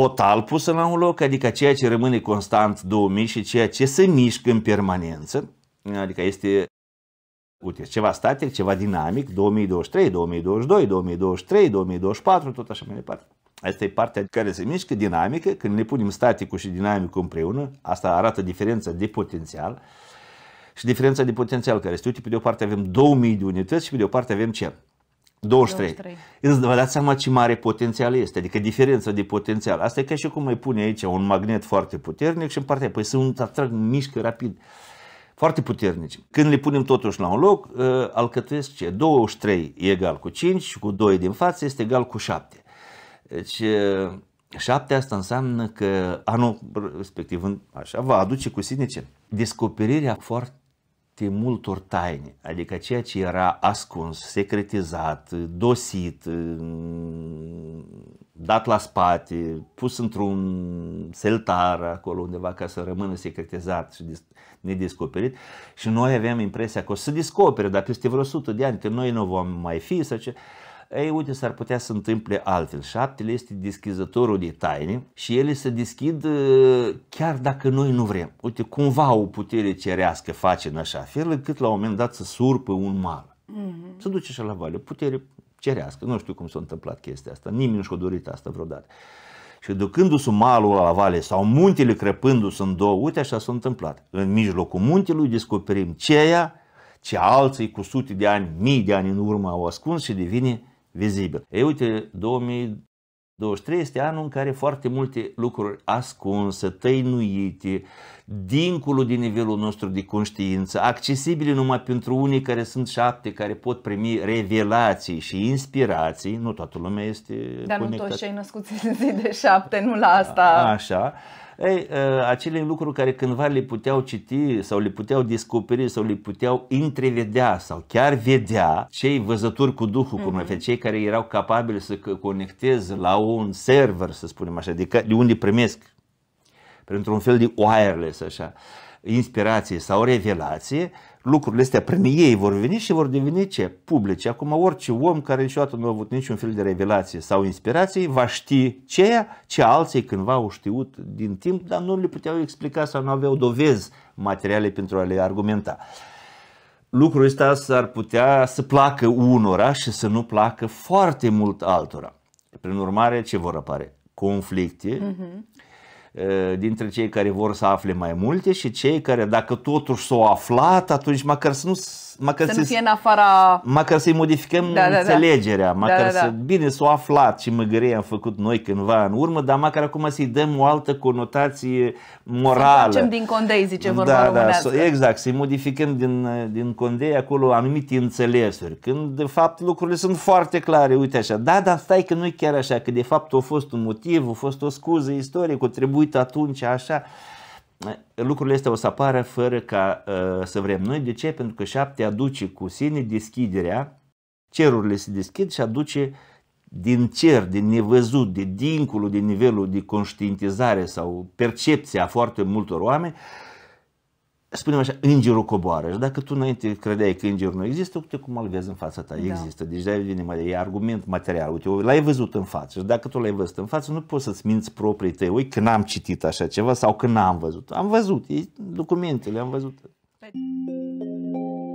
total pusă la un loc, adică ceea ce rămâne constant 2000 și ceea ce se mișcă în permanență, adică este uite, ceva static, ceva dinamic, 2023, 2022, 2023, 2024, tot așa mai departe. Asta e partea care se mișcă dinamică, când le punem staticul și dinamicul împreună, asta arată diferența de potențial și diferența de potențial care este. Uite, pe de o parte avem 2000 de unități și pe de o parte avem ce? 23. 23. Îți vă dați seama ce mare potențial este, adică diferența de potențial. Asta e ca și cum îi pune aici un magnet foarte puternic și în partea, păi sunt atrag, mișcă rapid. Foarte puternici. Când le punem totuși la un loc, uh, alcătuiesc ce? 23 e egal cu 5 și cu 2 din față este egal cu 7. Deci 7 uh, asta înseamnă că anul respectiv așa va aduce cu sine ce? Descoperirea foarte multor taine, adică ceea ce era ascuns, secretizat, dosit, mm, dat la spate, pus într-un seltar acolo undeva ca să rămână secretizat și nedescoperit și noi aveam impresia că o să se descopere, dar peste vreo 100 de ani, că noi nu vom mai fi sau ce ei uite s-ar putea să întâmple altfel. Șaptele este deschizătorul de taine și ele se deschid uh, chiar dacă noi nu vrem. Uite, cumva o putere cerească face în așa fel încât la un moment dat să surpă un mal. Mm-hmm. Să duce așa la vale, putere cerească. Nu știu cum s-a întâmplat chestia asta, nimeni nu și-a dorit asta vreodată. Și ducându-se malul la vale sau muntele crăpându-se în două, uite așa s-a întâmplat. În mijlocul muntelui descoperim ceea ce alții cu sute de ani, mii de ani în urmă au ascuns și devine vizibil. Ei uite, 2023 este anul în care foarte multe lucruri ascunse, tăinuite, uh, dincolo de nivelul nostru de conștiință, accesibile numai pentru unii care sunt șapte, care pot primi revelații și inspirații, nu toată lumea este Dar conectat. nu toți cei născuți în zi de șapte, nu la asta. A, așa. Ei, ă, acele lucruri care cândva le puteau citi sau le puteau descoperi sau le puteau întrevedea sau chiar vedea cei văzători cu Duhul, mm-hmm. cum mm-hmm. cei care erau capabili să conecteze la un server, să spunem așa, de, de unde primesc printr-un fel de wireless așa, inspirație sau revelație, lucrurile astea prin ei vor veni și vor deveni ce? Publice. Acum orice om care niciodată nu a avut niciun fel de revelație sau inspirație va ști ceea ce alții cândva au știut din timp, dar nu le puteau explica sau nu aveau dovezi materiale pentru a le argumenta. Lucrul ăsta s-ar putea să placă unora și să nu placă foarte mult altora. Prin urmare, ce vor apare? Conflicte, uh-huh Eh, dintre cei care vor să afle mai multe și cei care dacă totuși s-au aflat, atunci măcar să nu măcar să, să nu fie în afara... Măcar să-i modificăm da, da, da. înțelegerea, da. măcar da, da, da. să... Bine, s-o aflat ce măgărie am făcut noi cândva în urmă, dar măcar acum să-i dăm o altă conotație morală. Să facem din condei, zice vorba da, da românească. da, Exact, să-i modificăm din, din condei acolo anumite înțelesuri, când de fapt lucrurile sunt foarte clare, uite așa. Da, dar stai că nu e chiar așa, că de fapt a fost un motiv, a fost o scuză istorică, a trebuit atunci așa lucrurile astea o să apară fără ca uh, să vrem noi. De ce? Pentru că șapte aduce cu sine deschiderea, cerurile se deschid și aduce din cer, din nevăzut, de dincolo de nivelul de conștientizare sau percepție a foarte multor oameni, uh, spunem așa, îngerul coboară. Și dacă tu înainte credeai că îngerul nu există, uite cum îl vezi în fața ta, da. există. Deci de vine mai e argument material, uite, l-ai văzut în față. Și dacă tu l-ai văzut în față, nu poți să-ți minți proprii tăi, ui, că n-am citit așa ceva sau că n-am văzut. Am văzut, e, documentele, am văzut. Pe... Păi-